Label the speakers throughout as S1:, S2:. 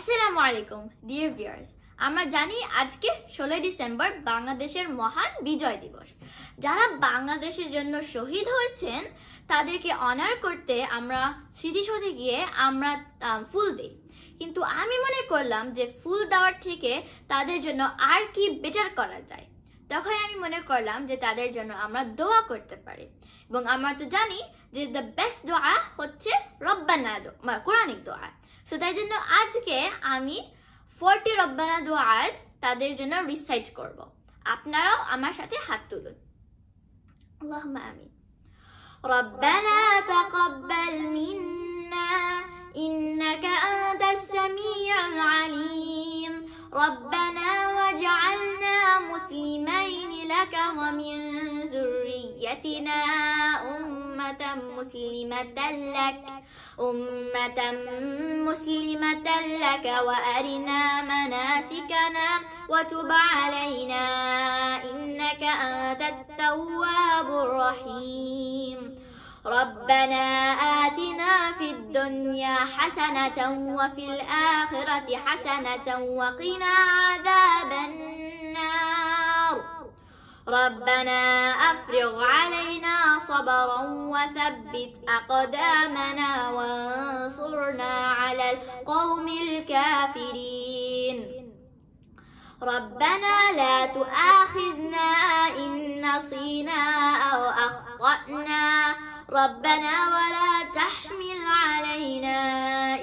S1: আসসালামু আলাইকুম dear viewers আমরা জানি আজকে ষোলোই ডিসেম্বর বাংলাদেশের মহান বিজয় দিবস যারা বাংলাদেশের জন্য শহীদ হয়েছেন তাদেরকে অনার করতে আমরা স্মৃতিসৌধে গিয়ে আমরা ফুল দিই কিন্তু আমি মনে করলাম যে ফুল দেওয়ার থেকে তাদের জন্য আর কি বেটার করা যায় তখন আমি মনে করলাম যে তাদের জন্য আমরা দোয়া করতে পারি এবং আমরা তো জানি যে দ্য বেস্ট দোয়া হচ্ছে রব্বানা কোরআনিক দোয়া সো তাই জন্য আজকে আমি ফোরটি রব্বানা দু দোয়াজ তাদের জন্য রিসাইট করব। আপনারাও আমার সাথে হাত তুলুন আমি ربنا تقبل منا إنك أنت السميع العليم ربنا وجعلنا مسلمين لك ومن ذريتنا أمة مسلمة لك أمة مسلمة لك وأرنا مناسكنا وتب علينا إنك أنت التواب الرحيم ربنا آتنا في الدنيا حسنة وفي الآخرة حسنة وقنا عذاب النار ربنا أفرغ علينا صبرا وثبت أقدامنا وانصرنا على القوم الكافرين ربنا لا تؤاخذنا إن نصينا أو أخطأنا ربنا ولا تحمل علينا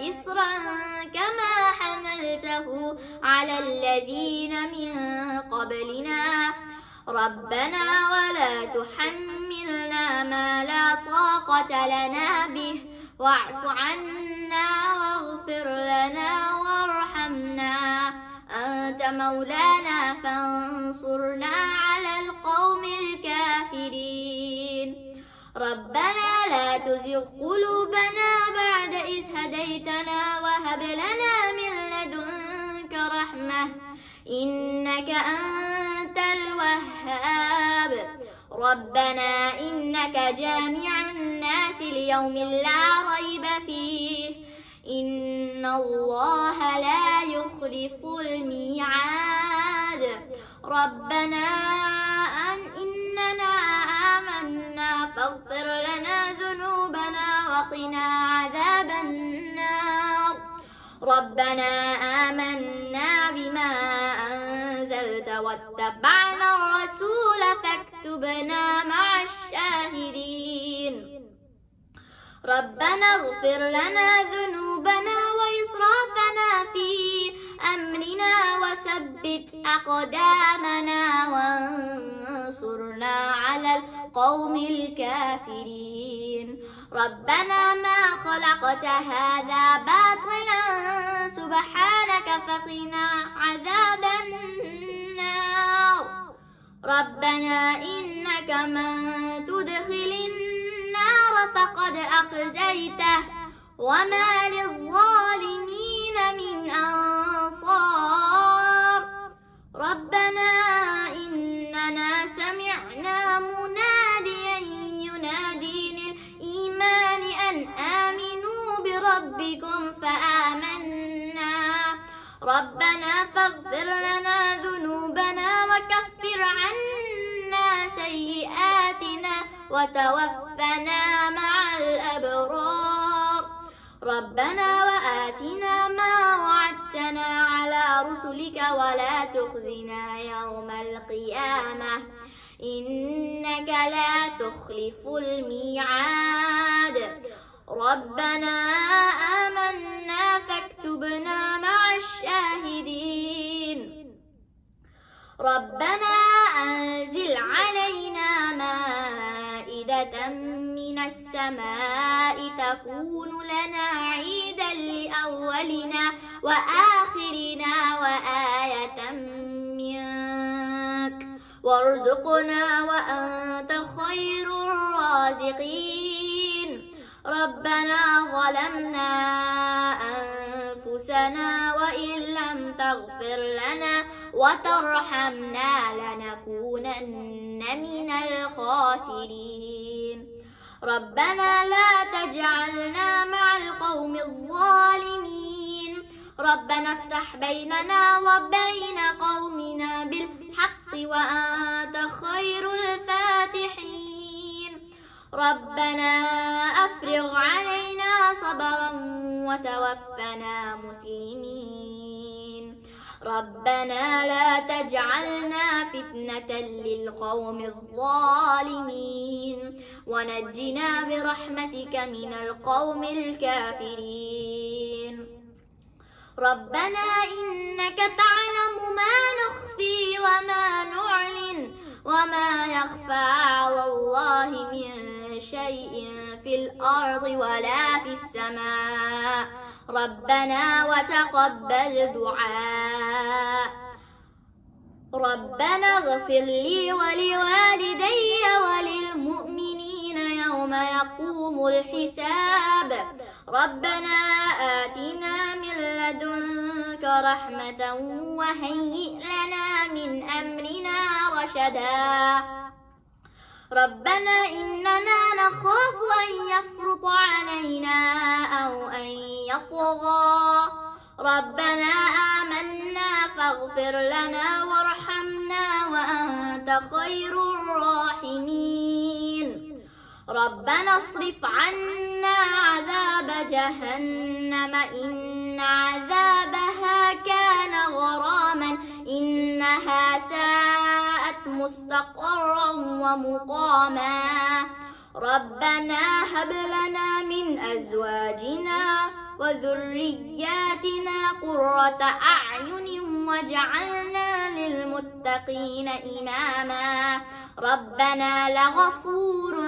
S1: إصرا كما حملته على الذين من قبلنا ربنا ولا تحملنا ما لا طاقة لنا به واعف عنا واغفر لنا وارحمنا أنت مولانا فانصرنا على القوم الكافرين ربنا لا تزغ قلوبنا بعد إذ هديتنا وهب لنا من لدنك رحمة إنك أنت والرهاب ربنا إنك جامع الناس ليوم لا ريب فيه إن الله لا يخلف الميعاد ربنا أن إننا آمنا فاغفر لنا ذنوبنا وقنا عذاب النار ربنا آمنا الكذب واتبعنا الرسول فاكتبنا مع الشاهدين ربنا اغفر لنا ذنوبنا وإسرافنا في أمرنا وثبت أقدامنا وانصرنا على القوم الكافرين ربنا ما خلقت هذا باطلا سبحانك فقنا عذاب النار ربنا إنك من تدخل النار فقد أخزيته وما للظالمين من أنصار ربنا إننا سمعنا مناديا ينادي للإيمان أن آمنوا بربكم فآمنا ربنا فاغفر لنا ذنوبنا وكفر عنا سيئاتنا وتوفنا مع الأبرار ربنا وآتنا ما وعدتنا على رسلك ولا تخزنا يوم القيامة إنك لا تخلف الميعاد ربنا آمنا فاكتبنا مع الشاهدين ربنا أنزل من السماء تكون لنا عيدا لأولنا وآخرنا وآية منك وارزقنا وأنت خير الرازقين ربنا ظلمنا أنفسنا وإن لم تغفر لنا وترحمنا لنكونن من الخاسرين ربنا لا تجعلنا مع القوم الظالمين ربنا افتح بيننا وبين قومنا بالحق وأنت خير الفاتحين ربنا أفرغ علينا صبرا وتوفنا مسلمين ربنا لا تجعلنا فتنة للقوم الظالمين ونجنا برحمتك من القوم الكافرين ربنا إنك تعلم ما نخفي وما نعلن وما يخفى على الله من شيء في الأرض ولا في السماء ربنا وتقبل دعاء ربنا اغفر لي ولوالدي وللمؤمنين يوم يقوم الحساب ربنا آتنا من لدنك رحمة وهيئ لنا من أمرنا رشدا ربنا إننا نخاف أن يفرط علينا أو أن يطغى ربنا آمنا فاغفر لنا وارحمنا وأنت خير الراحمين ربنا اصرف عنا عذاب جهنم إن عذابها كان غراما إنها ساءت مستقرا ومقاما ربنا هب لنا من أزواجنا وذرياتنا قرة أعين واجعلنا للمتقين إماما ربنا لغفور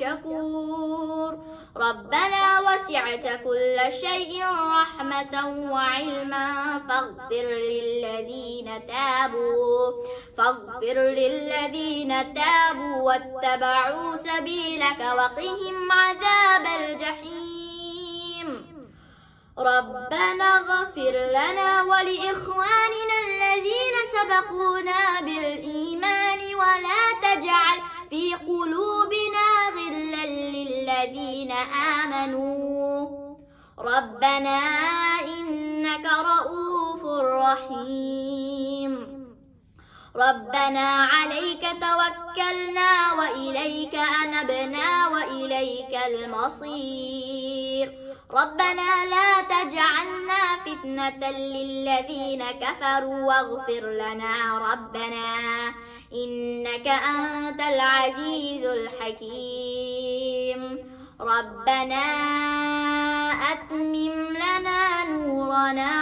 S1: شكور ربنا وسعت كل شيء رحمة وعلما فاغفر للذين تابوا فاغفر للذين تابوا واتبعوا سبيلك وقهم عذاب الجحيم ربنا اغفر لنا ولإخواننا الذين سبقونا بالإيمان ولا تجعل في قلوبنا الذين آمنوا ربنا إنك رؤوف رحيم ربنا عليك توكلنا وإليك أنبنا وإليك المصير ربنا لا تجعلنا فتنة للذين كفروا واغفر لنا ربنا إنك أنت العزيز الحكيم ربنا أتمم لنا نورنا